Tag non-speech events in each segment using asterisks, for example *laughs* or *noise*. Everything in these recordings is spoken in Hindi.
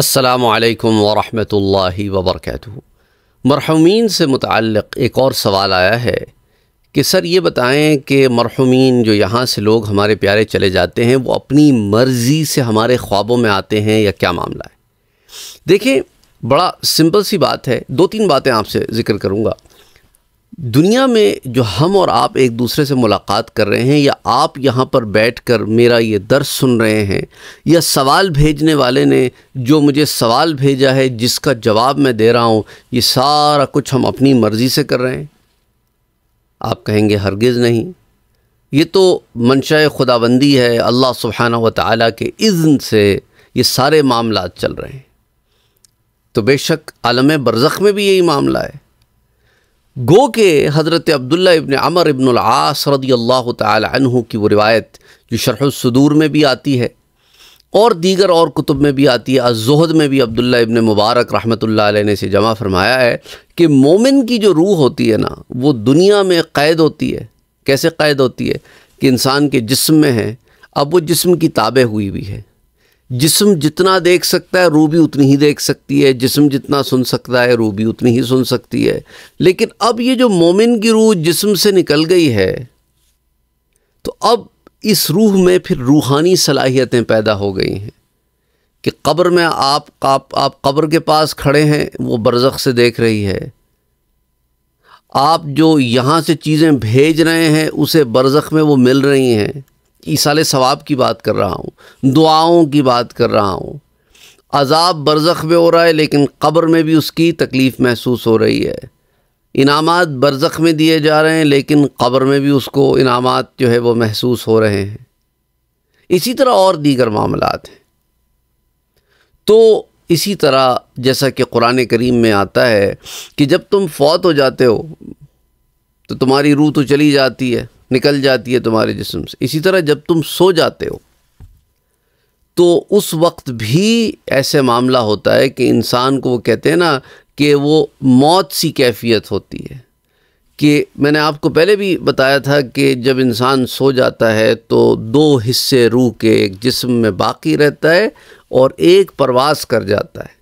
असलकम वरहि वबरक मरहूमिन से मुतक़ एक और सवाल आया है कि सर ये बताएं कि मरहूमिन जो यहाँ से लोग हमारे प्यारे चले जाते हैं वो अपनी मर्ज़ी से हमारे ख्वाबों में आते हैं या क्या मामला है देखें बड़ा सिंपल सी बात है दो तीन बातें आपसे ज़िक्र करूँगा दुनिया में जो हम और आप एक दूसरे से मुलाकात कर रहे हैं या आप यहाँ पर बैठकर मेरा ये दर्श सुन रहे हैं या सवाल भेजने वाले ने जो मुझे सवाल भेजा है जिसका जवाब मैं दे रहा हूँ ये सारा कुछ हम अपनी मर्ज़ी से कर रहे हैं आप कहेंगे हरगिज़ नहीं ये तो मनशा खुदाबंदी है अल्लाह सुबहाना व ताली के इज़्न से ये सारे मामला चल रहे हैं तो बेशक आलम बरज़ख़ में भी यही मामला है गो के हज़रत अब्दुल्ला इबन अमर इबन आस रदी अल्लाह तहु की वो रिवायत जो शरहसदूर में भी आती है और दीगर और कुतुब में भी आती है अजहद में भी अब्दुल्ला इबन मुबारक रहमत ने से जमा फरमाया है कि मोमिन की जो रूह होती है ना वो दुनिया में क़ैद होती है कैसे क़ैद होती है कि इंसान के जिसम में है अब वो जिसम की ताबे हुई हुई है जिसम जितना देख सकता है रूह भी उतनी ही देख सकती है जिसम जितना सुन सकता है रूह भी उतनी ही सुन सकती है लेकिन अब ये जो मोमिन की रूह जिसम से निकल गई है तो अब इस रूह में फिर रूहानी सलाहियतें पैदा हो गई हैं कि कब्र में आप आप आप कब्र के पास खड़े हैं वो बरज़ से देख रही है आप जो यहाँ से चीज़ें भेज रहे हैं उसे बरज़ में वो मिल रही हैं ईसाल सवाब की बात कर रहा हूँ दुआओं की बात कर रहा हूँ अजाब बरज़ में हो रहा है लेकिन कब्र में भी उसकी तकलीफ़ महसूस हो रही है इनामात बरज़ में दिए जा रहे हैं लेकिन कब्र में भी उसको इनामात जो है वो महसूस हो रहे हैं इसी तरह और दीगर मामला हैं तो इसी तरह जैसा कि कुरान करीम में आता है कि जब तुम फौत हो जाते हो तो तुम्हारी रूह तो चली जाती है निकल जाती है तुम्हारे जिस्म से इसी तरह जब तुम सो जाते हो तो उस वक्त भी ऐसे मामला होता है कि इंसान को वो कहते हैं ना कि वो मौत सी कैफियत होती है कि मैंने आपको पहले भी बताया था कि जब इंसान सो जाता है तो दो हिस्से रूह के एक जिस्म में बाकी रहता है और एक परवास कर जाता है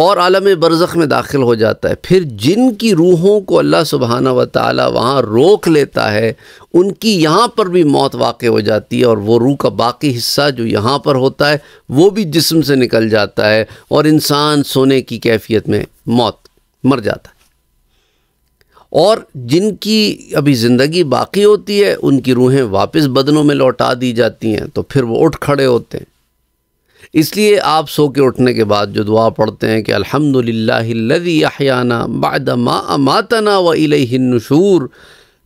और आलम बरज़ में दाखिल हो जाता है फिर जिनकी रूहों को अल्लाह सुबहाना व ताली वहाँ रोक लेता है उनकी यहाँ पर भी मौत वाक़ हो जाती है और वो रूह का बाकी हिस्सा जो यहाँ पर होता है वो भी जिसम से निकल जाता है और इंसान सोने की कैफियत में मौत मर जाता है और जिनकी अभी ज़िंदगी बाकी होती है उनकी रूहें वापस बदनों में लौटा दी जाती हैं तो फिर वो उठ खड़े होते हैं इसलिए आप सो के उठने के बाद जो दुआ पढ़ते हैं कि अल्हम्दुलिल्लाहिल्लज़ी बाद मा अमातना व इलैहिन्नुशूर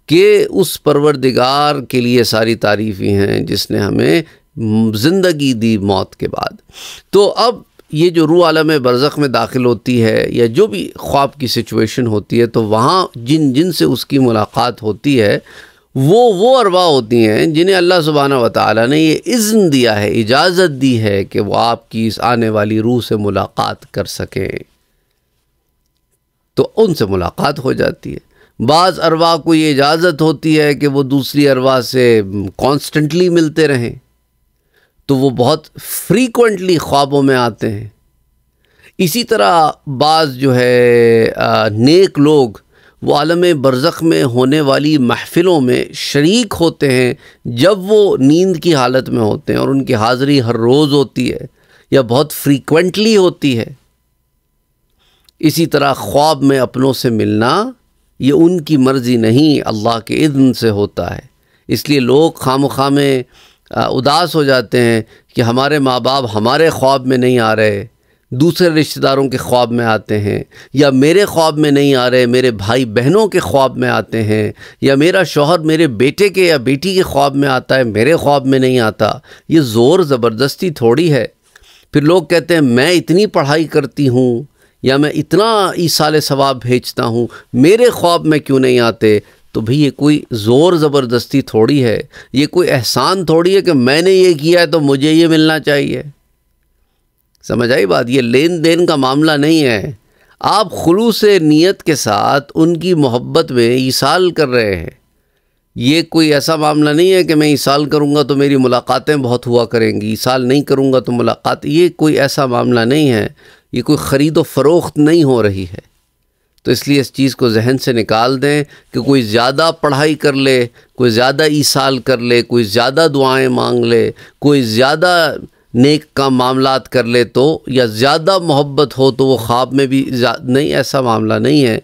के उस परवरदिगार के लिए सारी तारीफ़ी हैं जिसने हमें ज़िंदगी दी मौत के बाद तो अब ये जो रू आलम बरज़ में दाखिल होती है या जो भी ख्वाब की सिचुएशन होती है तो वहाँ जिन जिन से उसकी मुलाकात होती है वो वो अरबा होती हैं जिन्हें अल्लाह सुबहाना वाली ने ये इज़्न दिया है इजाज़त दी है कि वो आपकी इस आने वाली रूह से मुलाकात कर सकें तो उनसे मुलाकात हो जाती है बाज़ अरबा को ये इजाज़त होती है कि वो दूसरी अरबा से कॉन्स्टेंटली मिलते रहें तो वो बहुत फ्रीकुंटली ख्वाबों में आते हैं इसी तरह बाज़ जो है नेक लोग वो आलम बरज़ में होने वाली महफ़िलों में शरीक होते हैं जब वो नींद की हालत में होते हैं और उनकी हाज़री हर रोज़ होती है या बहुत फ्रीक्वेंटली होती है इसी तरह ख्वाब में अपनों से मिलना ये उनकी मर्ज़ी नहीं अल्लाह के इज़्न से होता है इसलिए लोग खाम खामे उदास हो जाते हैं कि हमारे माँ बाप हमारे ख्वाब में नहीं आ रहे दूसरे रिश्तेदारों के ख्वाब में आते हैं या मेरे ख्वाब में नहीं आ रहे मेरे भाई बहनों के ख्वाब में आते हैं या मेरा शोहर मेरे बेटे के या बेटी के ख्वाब में आता है मेरे ख्वाब में नहीं आता ये ज़ोर ज़बरदस्ती थोड़ी है फिर लोग कहते हैं मैं इतनी पढ़ाई करती हूँ या मैं इतना ईसाल सवाब भेजता हूँ मेरे ख्वाब में क्यों नहीं आते तो भाई ये कोई ज़ोर ज़बरदस्ती थोड़ी है ये कोई एहसान थोड़ी है कि मैंने ये किया है तो मुझे ये मिलना चाहिए समझ आई बात ये लेन देन का मामला नहीं है आप खलूस नीयत के साथ उनकी मोहब्बत में ईसाल कर रहे हैं ये कोई ऐसा मामला नहीं है कि मैं ईसाल करूँगा तो मेरी मुलाकातें बहुत हुआ करेंगी ईसाल नहीं करूँगा तो मुलाकात ये कोई ऐसा मामला नहीं है ये कोई ख़रीदो फ़रोख्त नहीं हो रही है तो इसलिए इस चीज़ को जहन से निकाल दें कि कोई ज़्यादा पढ़ाई कर ले कोई ज़्यादा ईसाल कर ले कोई ज़्यादा दुआएं मांग ले कोई ज़्यादा नेक का मामला कर ले तो या ज़्यादा मोहब्बत हो तो वो ख्वाब में भी नहीं ऐसा मामला नहीं है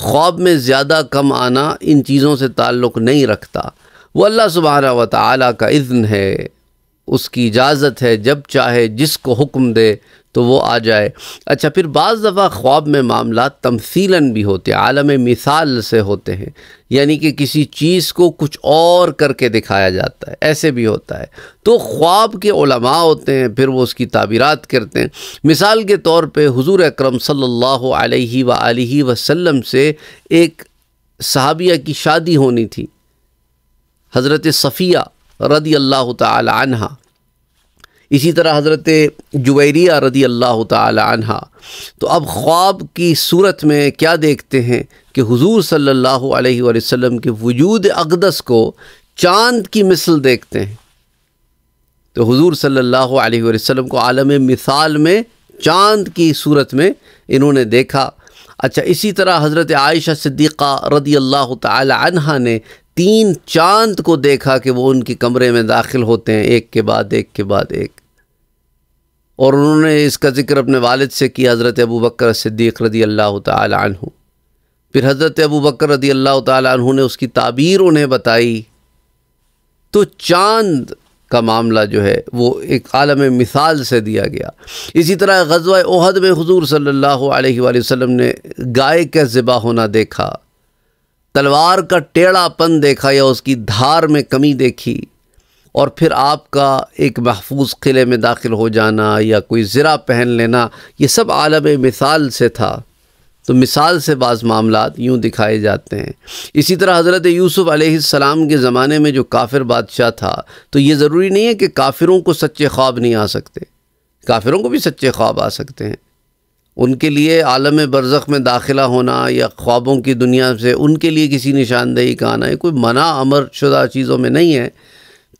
ख्वाब में ज़्यादा कम आना इन चीज़ों से ताल्लुक़ नहीं रखता वो अल्लाह सुबहाना व ताली का इज़्न है उसकी इजाज़त है जब चाहे जिसको हुक्म दे तो वो आ जाए अच्छा फिर बाज़ दफ़ा ख्वाब में मामला तमसीला भी होते हैं आलम मिसाल से होते हैं यानी कि किसी चीज़ को कुछ और करके दिखाया जाता है ऐसे भी होता है तो ख्वाब के उलमा होते हैं फिर वो उसकी ताबीरत करते हैं मिसाल के तौर पे हुजूर अकरम सल्लल्लाहु अलैहि व आलिहि वसल्लम से एक सहाबिया की शादी होनी थी हज़रत सफ़िया रदी अल्लाह तहा इसी तरह हज़रत जुबैरिया रदी अल्लाह तहा तो अब ख्वाब की सूरत में क्या देखते हैं कि हुजूर सल्लल्लाहु अलैहि वसल्लम के वजूद अकदस को चांद की मिसल देखते हैं तो हुजूर सल्लल्लाहु अलैहि वसल्लम को आलम मिसाल में चांद की सूरत में इन्होंने देखा अच्छा इसी तरह हज़रत आयशा सिद्दीक़ा रदी अल्लाह तहा ने तीन चांद को देखा कि वो उनके कमरे में दाखिल होते हैं एक के बाद एक के बाद एक और उन्होंने इसका ज़िक्र अपने वालिद से किया हज़रत अबू बकर सिद्दीक़ रदी अल्लाह तु फिर हज़रत अबू बकर रदी अल्लाह तु ने उसकी ताबीर उन्हें बताई तो चांद का मामला जो है वो एक आलम मिसाल से दिया गया इसी तरह गजवा उहद में हजूर सल्ला वसम ने गाय का ज़िबा होना देखा तलवार का टेढ़ापन देखा या उसकी धार में कमी देखी और फिर आपका एक महफूज क़िले में दाखिल हो जाना या कोई ज़रा पहन लेना ये सब आलम मिसाल से था तो मिसाल से बाज़ मामला यूँ दिखाए जाते हैं इसी तरह हज़रत यूसुफ़ अलैहिस्सलाम के ज़माने में जो काफिर बादशाह था तो ये ज़रूरी नहीं है कि काफिरों को सच्चे ख्वाब नहीं आ सकते काफिरों को भी सच्चे ख्वाब आ सकते हैं उनके लिए आलम बरज़ में दाखिला होना या ख्वाबों की दुनिया से उनके लिए किसी निशानदेही का आना कोई मना अमर शुदा चीज़ों में नहीं है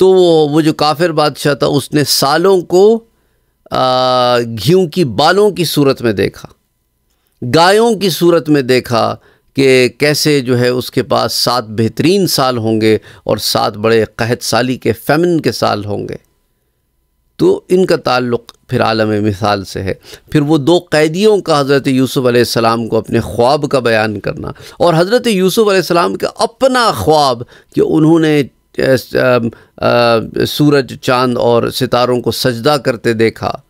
तो वो वो जो काफिर बादशाह था उसने सालों को घी की बालों की सूरत में देखा गायों की सूरत में देखा कि कैसे जो है उसके पास सात बेहतरीन साल होंगे और सात बड़े कहत साली के फैमिन के साल होंगे तो इनका ताल्लुक़ फिर आलम मिसाल से है फिर वो दो कैदियों का हज़रत यूसुफ़ अलैहिस्सलाम को अपने ख्वाब का बयान करना और हज़रत यूसुफ़ अलैहिस्सलाम का अपना ख्वाब कि उन्होंने सूरज चांद और सितारों को सजदा करते देखा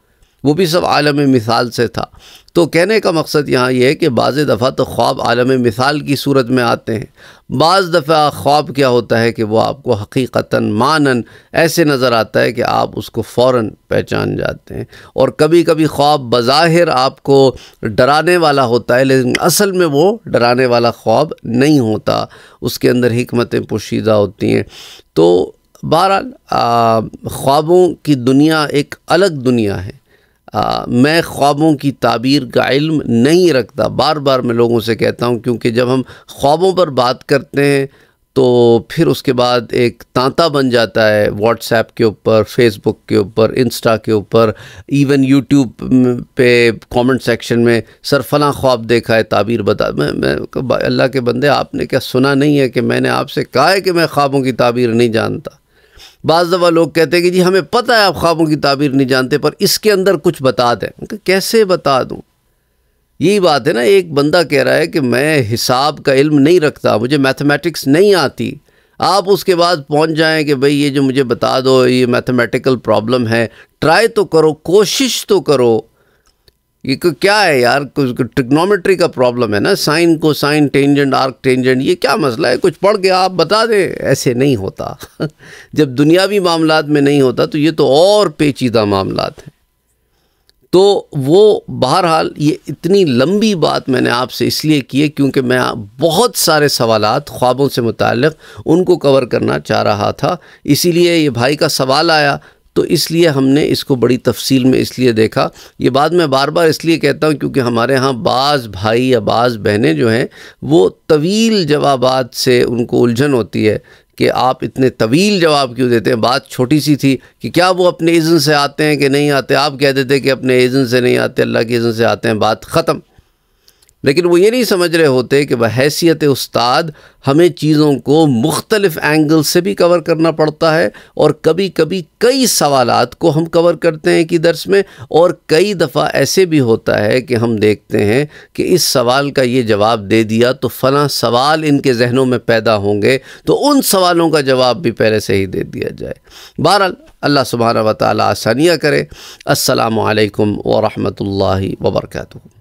वो भी सब आलम मिसाल से था तो कहने का मकसद यहाँ यह है कि बाज़ दफ़ा तो ख्वाब आलम मिसाल की सूरत में आते हैं बाज़ दफ़ा ख्वाब क्या होता है कि वो आपको हकीकता मानन ऐसे नज़र आता है कि आप उसको फ़ौर पहचान जाते हैं और कभी कभी ख्वाब बज़ाहिर आपको डराने वाला होता है लेकिन असल में वो डराने वाला ख्वाब नहीं होता उसके अंदर हमतें पोशीदा होती हैं तो बहरहाल ख्वाबों की दुनिया एक अलग दुनिया है आ, मैं ख्वाबों की ताबीर का इल्म नहीं रखता बार बार मैं लोगों से कहता हूँ क्योंकि जब हम ख्वाबों पर बात करते हैं तो फिर उसके बाद एक तांता बन जाता है व्हाट्सएप के ऊपर फेसबुक के ऊपर इंस्टा के ऊपर इवन यूट्यूब पे कमेंट सेक्शन में सर फला ख्वाब देखा है ताबीर बता मैं मैं अल्लाह के बंदे आपने क्या सुना नहीं है कि मैंने आपसे कहा है कि मैं ख्वाबों की ताबीर नहीं जानता बाज दफ़ा लोग कहते हैं कि जी हमें पता है आप ख्वाबों की ताबीर नहीं जानते पर इसके अंदर कुछ बता दें कैसे बता दूँ यही बात है ना एक बंदा कह रहा है कि मैं हिसाब का इल्म नहीं रखता मुझे मैथमेटिक्स नहीं आती आप उसके बाद पहुंच जाएं कि भाई ये जो मुझे बता दो ये मैथमेटिकल प्रॉब्लम है ट्राई तो करो कोशिश तो करो ये को क्या है यार कुछ ट्रिग्नोमेट्री का प्रॉब्लम है ना साइन को साइन टेंजेंट आर्क टेंजेंट ये क्या मसला है कुछ पढ़ के आप बता दें ऐसे नहीं होता *laughs* जब दुनियावी मामला में नहीं होता तो ये तो और पेचीदा मामला हैं तो वो बहरहाल ये इतनी लंबी बात मैंने आपसे इसलिए की है क्योंकि मैं बहुत सारे सवाल ख्वाबों से मुतक़ उनको कवर करना चाह रहा था इसीलिए ये भाई का सवाल आया तो इसलिए हमने इसको बड़ी तफसील में इसलिए देखा ये बात मैं बार बार इसलिए कहता हूँ क्योंकि हमारे यहाँ बाज़ भाई या बाज़ बहनें जो हैं वो तवील जवाब से उनको उलझन होती है कि आप इतने तवील जवाब क्यों देते हैं बात छोटी सी थी कि क्या वो अपने इज़न से आते हैं कि नहीं आते आप कह देते कि अपने इज़न से नहीं आते अल्लाह के इज़न से आते हैं बात ख़त्म लेकिन वो ये नहीं समझ रहे होते कि बहसीत उस्ताद हमें चीज़ों को मुख्तलिफ़ एंगल से भी कवर करना पड़ता है और कभी कभी कई सवाल को हम कवर करते हैं कि दर्स में और कई दफ़ा ऐसे भी होता है कि हम देखते हैं कि इस सवाल का ये जवाब दे दिया तो फ़ला सवाल इनके जहनों में पैदा होंगे तो उन सवालों का जवाब भी पहले से ही दे दिया जाए बहरहाल अल्लाह सुबहाना वाली आसानियाँ करे असलकम वरहमल वर्का